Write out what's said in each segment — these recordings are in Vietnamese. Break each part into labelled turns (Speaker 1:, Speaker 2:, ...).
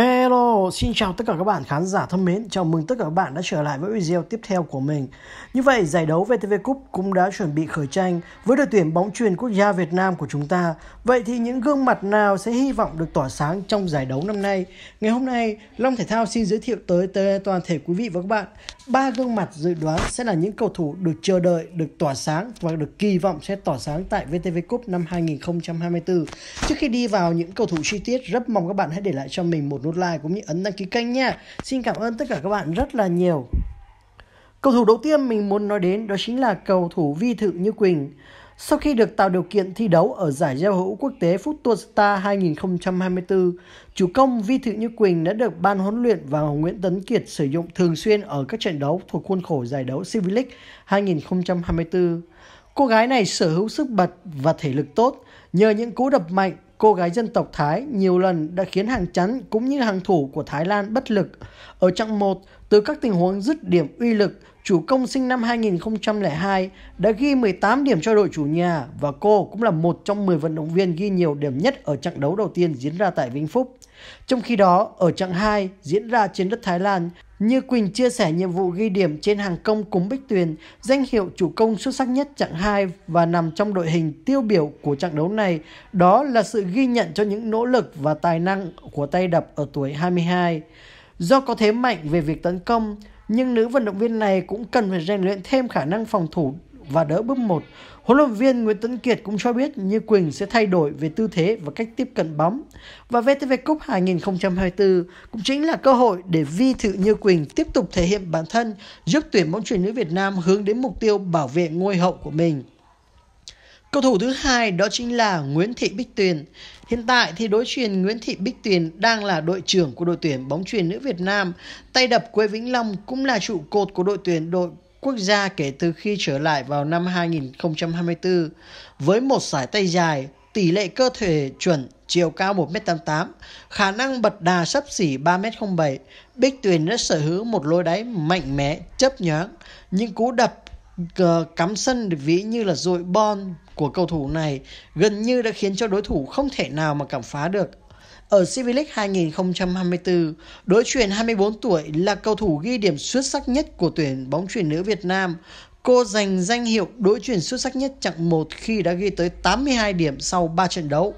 Speaker 1: Hello, xin chào tất cả các bạn khán giả thân mến. Chào mừng tất cả các bạn đã trở lại với video tiếp theo của mình. Như vậy, giải đấu VTV Cup cũng đã chuẩn bị khởi tranh với đội tuyển bóng truyền quốc gia Việt Nam của chúng ta. Vậy thì những gương mặt nào sẽ hy vọng được tỏa sáng trong giải đấu năm nay? Ngày hôm nay, Long Thể Thao xin giới thiệu tới, tới toàn thể quý vị và các bạn ba gương mặt dự đoán sẽ là những cầu thủ được chờ đợi, được tỏa sáng và được kỳ vọng sẽ tỏa sáng tại VTV Cup năm 2024. Trước khi đi vào những cầu thủ chi tiết, rất mong các bạn hãy để lại cho mình một nút nút like cũng như ấn đăng ký kênh nha. Xin cảm ơn tất cả các bạn rất là nhiều. Cầu thủ đầu tiên mình muốn nói đến đó chính là cầu thủ Vi Thự Như Quỳnh. Sau khi được tạo điều kiện thi đấu ở giải giao hữu quốc tế Football Star 2024, chủ công Vi Thị Như Quỳnh đã được ban huấn luyện và Nguyễn Tấn Kiệt sử dụng thường xuyên ở các trận đấu thuộc khuôn khổ giải đấu Civil League 2024. Cô gái này sở hữu sức bật và thể lực tốt, nhờ những cú đập mạnh, cô gái dân tộc Thái nhiều lần đã khiến hàng chắn cũng như hàng thủ của Thái Lan bất lực. Ở trạng 1, từ các tình huống dứt điểm uy lực, chủ công sinh năm 2002 đã ghi 18 điểm cho đội chủ nhà và cô cũng là một trong 10 vận động viên ghi nhiều điểm nhất ở trận đấu đầu tiên diễn ra tại Vĩnh Phúc. Trong khi đó, ở trận 2 diễn ra trên đất Thái Lan, như Quỳnh chia sẻ nhiệm vụ ghi điểm trên hàng công cúng Bích Tuyền, danh hiệu chủ công xuất sắc nhất chặng 2 và nằm trong đội hình tiêu biểu của trận đấu này, đó là sự ghi nhận cho những nỗ lực và tài năng của tay đập ở tuổi 22. Do có thế mạnh về việc tấn công, nhưng nữ vận động viên này cũng cần phải rèn luyện thêm khả năng phòng thủ và đỡ bước một. Huấn luyện viên Nguyễn Tấn Kiệt cũng cho biết Như Quỳnh sẽ thay đổi về tư thế và cách tiếp cận bóng. Và VTV Cup 2024 cũng chính là cơ hội để Vi Thự Như Quỳnh tiếp tục thể hiện bản thân, giúp tuyển bóng chuyền nữ Việt Nam hướng đến mục tiêu bảo vệ ngôi hậu của mình. Cầu thủ thứ hai đó chính là Nguyễn Thị Bích Tuyền. Hiện tại thì đối truyền Nguyễn Thị Bích Tuyền đang là đội trưởng của đội tuyển bóng truyền nữ Việt Nam. Tay đập Quế Vĩnh Long cũng là trụ cột của đội tuyển đội quốc gia kể từ khi trở lại vào năm 2024 với một sải tay dài, tỷ lệ cơ thể chuẩn chiều cao 1m88, khả năng bật đà sấp xỉ 3m07, Bích Tuyền đã sở hữu một lối đáy mạnh mẽ, chấp nhoáng. Những cú đập ờ, cắm sân được ví như là dội bon của cầu thủ này gần như đã khiến cho đối thủ không thể nào mà cảm phá được ở CIVILIC 2024, đội tuyển 24 tuổi là cầu thủ ghi điểm xuất sắc nhất của tuyển bóng chuyền nữ Việt Nam. Cô giành danh hiệu đội tuyển xuất sắc nhất chặng 1 khi đã ghi tới 82 điểm sau 3 trận đấu.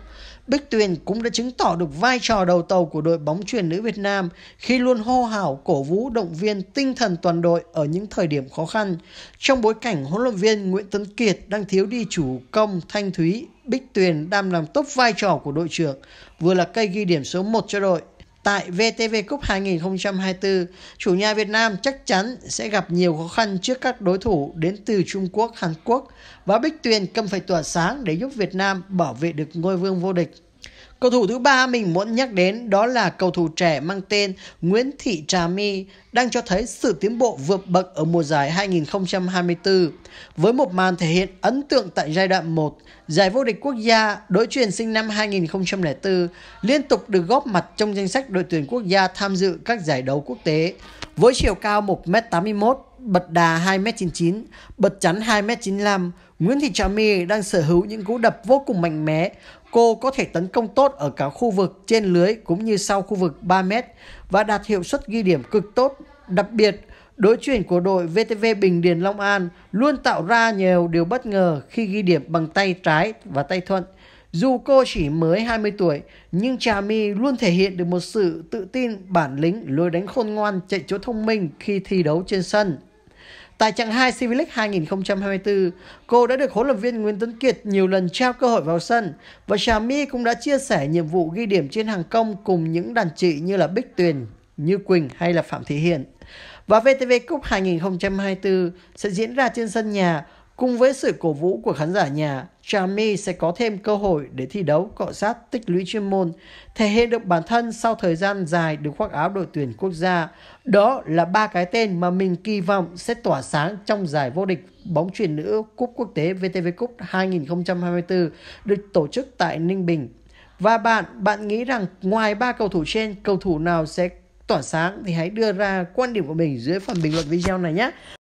Speaker 1: Bích Tuyền cũng đã chứng tỏ được vai trò đầu tàu của đội bóng truyền nữ Việt Nam khi luôn hô hào, cổ vũ, động viên tinh thần toàn đội ở những thời điểm khó khăn, trong bối cảnh huấn luyện viên Nguyễn Tấn Kiệt đang thiếu đi chủ công Thanh Thúy, Bích Tuyền đang làm tốt vai trò của đội trưởng, vừa là cây ghi điểm số 1 cho đội, Tại VTV Cup 2024, chủ nhà Việt Nam chắc chắn sẽ gặp nhiều khó khăn trước các đối thủ đến từ Trung Quốc, Hàn Quốc và Bích Tuyền cần phải tỏa sáng để giúp Việt Nam bảo vệ được ngôi vương vô địch. Cầu thủ thứ ba mình muốn nhắc đến đó là cầu thủ trẻ mang tên Nguyễn Thị Trà My đang cho thấy sự tiến bộ vượt bậc ở mùa giải 2024 với một màn thể hiện ấn tượng tại giai đoạn 1 giải vô địch quốc gia đối truyền sinh năm 2004 liên tục được góp mặt trong danh sách đội tuyển quốc gia tham dự các giải đấu quốc tế với chiều cao 1m81, bật đà 2m99, bật chắn 2m95, Nguyễn Thị Trà My đang sở hữu những cú đập vô cùng mạnh mẽ. Cô có thể tấn công tốt ở cả khu vực trên lưới cũng như sau khu vực 3m và đạt hiệu suất ghi điểm cực tốt. Đặc biệt, đối chuyển của đội VTV Bình Điền Long An luôn tạo ra nhiều điều bất ngờ khi ghi điểm bằng tay trái và tay thuận. Dù cô chỉ mới 20 tuổi, nhưng Trà My luôn thể hiện được một sự tự tin, bản lĩnh, lối đánh khôn ngoan, chạy chỗ thông minh khi thi đấu trên sân. Tại chặng 2 CV League 2024, cô đã được huấn luyện viên Nguyễn Tuấn Kiệt nhiều lần trao cơ hội vào sân và Trà My cũng đã chia sẻ nhiệm vụ ghi điểm trên hàng công cùng những đàn chị như là Bích Tuyền, Như Quỳnh hay là Phạm Thị Hiền. Và VTV Cup 2024 sẽ diễn ra trên sân nhà Cùng với sự cổ vũ của khán giả nhà, Trà sẽ có thêm cơ hội để thi đấu cọ sát tích lũy chuyên môn, thể hiện được bản thân sau thời gian dài được khoác áo đội tuyển quốc gia. Đó là ba cái tên mà mình kỳ vọng sẽ tỏa sáng trong giải vô địch bóng truyền nữ Cúp Quốc tế VTV Cup 2024 được tổ chức tại Ninh Bình. Và bạn, bạn nghĩ rằng ngoài ba cầu thủ trên, cầu thủ nào sẽ tỏa sáng thì hãy đưa ra quan điểm của mình dưới phần bình luận video này nhé.